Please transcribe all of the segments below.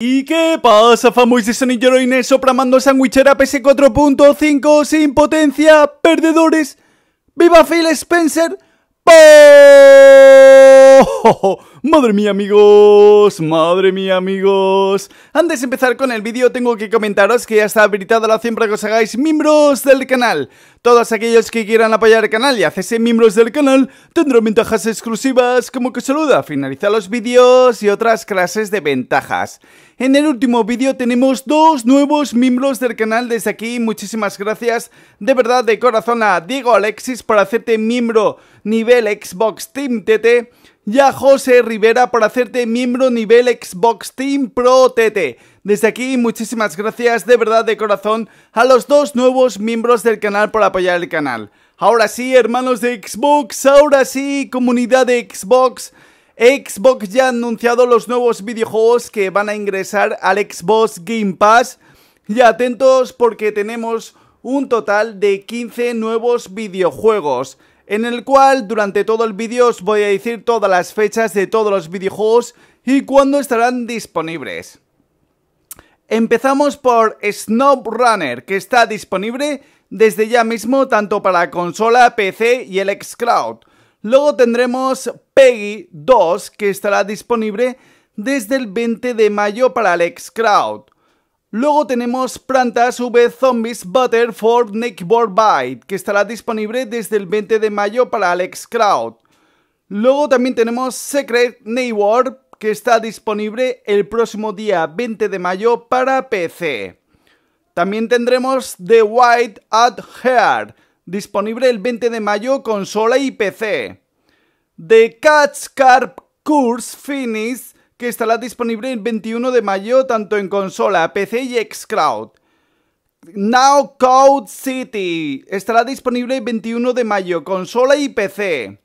¿Y qué pasa, famosos anillero Inés sopramando sandwichera PS4.5 sin potencia, perdedores? ¡Viva Phil Spencer! ¡Boo! Madre mía amigos, madre mía amigos Antes de empezar con el vídeo tengo que comentaros que ya está habilitada la opción para que os hagáis miembros del canal Todos aquellos que quieran apoyar el canal y hacerse miembros del canal Tendrán ventajas exclusivas como que saluda, finaliza los vídeos y otras clases de ventajas en el último vídeo tenemos dos nuevos miembros del canal desde aquí, muchísimas gracias de verdad de corazón a Diego Alexis por hacerte miembro nivel Xbox Team TT y a José Rivera por hacerte miembro nivel Xbox Team Pro TT. Desde aquí, muchísimas gracias de verdad de corazón a los dos nuevos miembros del canal por apoyar el canal. Ahora sí, hermanos de Xbox, ahora sí, comunidad de Xbox. Xbox ya ha anunciado los nuevos videojuegos que van a ingresar al Xbox Game Pass. Y atentos porque tenemos un total de 15 nuevos videojuegos en el cual durante todo el vídeo os voy a decir todas las fechas de todos los videojuegos y cuándo estarán disponibles. Empezamos por Snob Runner, que está disponible desde ya mismo tanto para consola, PC y el xCloud. Luego tendremos Peggy 2, que estará disponible desde el 20 de mayo para el xCloud. Luego tenemos Plantas V Zombies Butter for Neckboard Bite, que estará disponible desde el 20 de mayo para Alex Crowd. Luego también tenemos Secret Neighbor, que está disponible el próximo día 20 de mayo para PC. También tendremos The White at Hair, disponible el 20 de mayo consola y PC. The Catch Carp Curse Finish que estará disponible el 21 de mayo tanto en consola, PC y Xcloud. Now Code City estará disponible el 21 de mayo, consola y PC.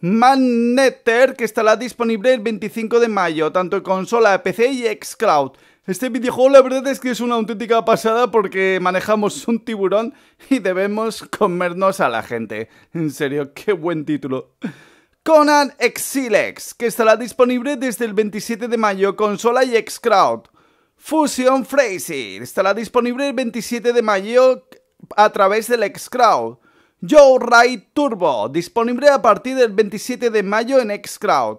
Magneter, que estará disponible el 25 de mayo, tanto en consola, PC y Xcloud. Este videojuego la verdad es que es una auténtica pasada porque manejamos un tiburón y debemos comernos a la gente. En serio, qué buen título. Conan Exilex, que estará disponible desde el 27 de mayo consola y Xcrowd. Fusion Fraser estará disponible el 27 de mayo a través del Xcrowd. Joe Ride Turbo, disponible a partir del 27 de mayo en Xcrowd.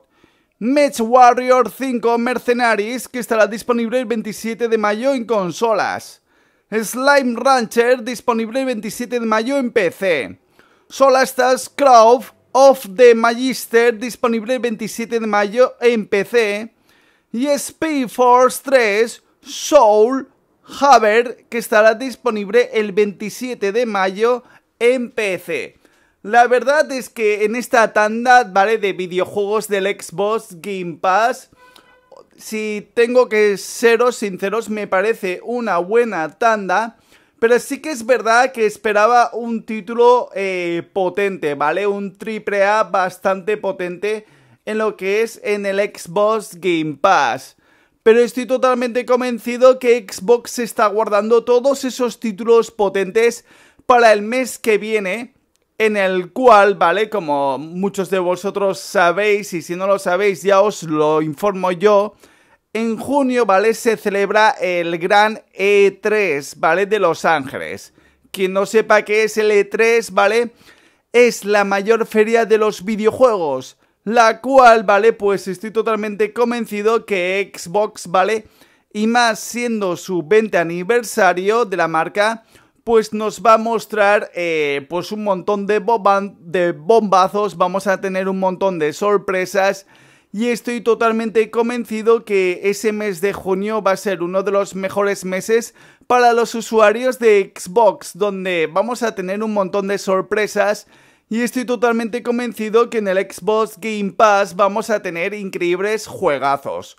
Match Warrior 5 Mercenaries, que estará disponible el 27 de mayo en consolas. Slime Rancher, disponible el 27 de mayo en PC. Solastas Craft, of the Magister, disponible el 27 de mayo en PC, y Speed Force 3 Soul Haver, que estará disponible el 27 de mayo en PC. La verdad es que en esta tanda, ¿vale? De videojuegos del Xbox Game Pass, si tengo que seros sinceros, me parece una buena tanda pero sí que es verdad que esperaba un título eh, potente, ¿vale? Un triple A bastante potente en lo que es en el Xbox Game Pass. Pero estoy totalmente convencido que Xbox está guardando todos esos títulos potentes para el mes que viene, en el cual, ¿vale? Como muchos de vosotros sabéis, y si no lo sabéis ya os lo informo yo, en junio, ¿vale? Se celebra el gran E3, ¿vale? De Los Ángeles. Quien no sepa qué es el E3, ¿vale? Es la mayor feria de los videojuegos. La cual, ¿vale? Pues estoy totalmente convencido que Xbox, ¿vale? Y más siendo su 20 aniversario de la marca, pues nos va a mostrar eh, pues un montón de bombazos, vamos a tener un montón de sorpresas y estoy totalmente convencido que ese mes de junio va a ser uno de los mejores meses para los usuarios de Xbox, donde vamos a tener un montón de sorpresas y estoy totalmente convencido que en el Xbox Game Pass vamos a tener increíbles juegazos.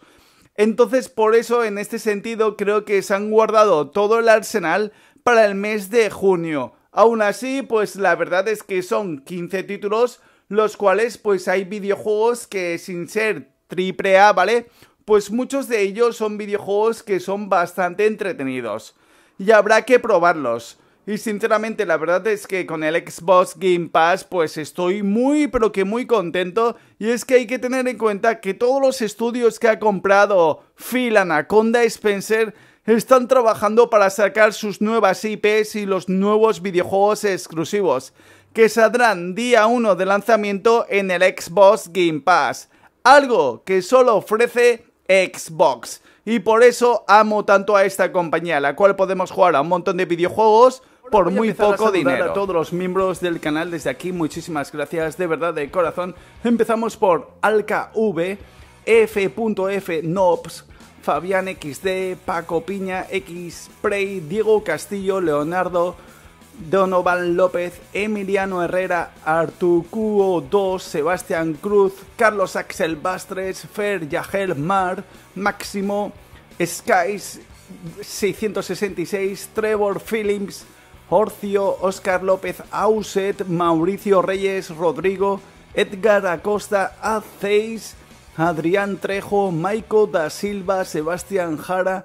Entonces por eso en este sentido creo que se han guardado todo el arsenal para el mes de junio. Aún así, pues la verdad es que son 15 títulos los cuales pues hay videojuegos que sin ser triple A, ¿vale? Pues muchos de ellos son videojuegos que son bastante entretenidos y habrá que probarlos. Y sinceramente la verdad es que con el Xbox Game Pass pues estoy muy pero que muy contento y es que hay que tener en cuenta que todos los estudios que ha comprado Phil Anaconda Spencer están trabajando para sacar sus nuevas IPs y los nuevos videojuegos exclusivos que saldrán día 1 de lanzamiento en el Xbox Game Pass, algo que solo ofrece Xbox. Y por eso amo tanto a esta compañía, la cual podemos jugar a un montón de videojuegos por muy poco dinero. A todos los miembros del canal desde aquí, muchísimas gracias de verdad de corazón. Empezamos por AlcaV, F.F.Nobs, Fabián XD, Paco Piña, X Diego Castillo, Leonardo, Donovan López, Emiliano Herrera, Artucuo 2, Sebastián Cruz, Carlos Axel Bastres, Fer Yajer Mar, Máximo, Skies 666, Trevor Phillips, Horcio, Oscar López Auset, Mauricio Reyes, Rodrigo, Edgar Acosta, Azeis, Adrián Trejo, Maico da Silva, Sebastián Jara,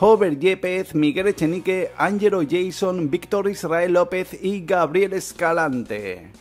Hover Yepes, Miguel Echenique, Ángelo Jason, Víctor Israel López y Gabriel Escalante.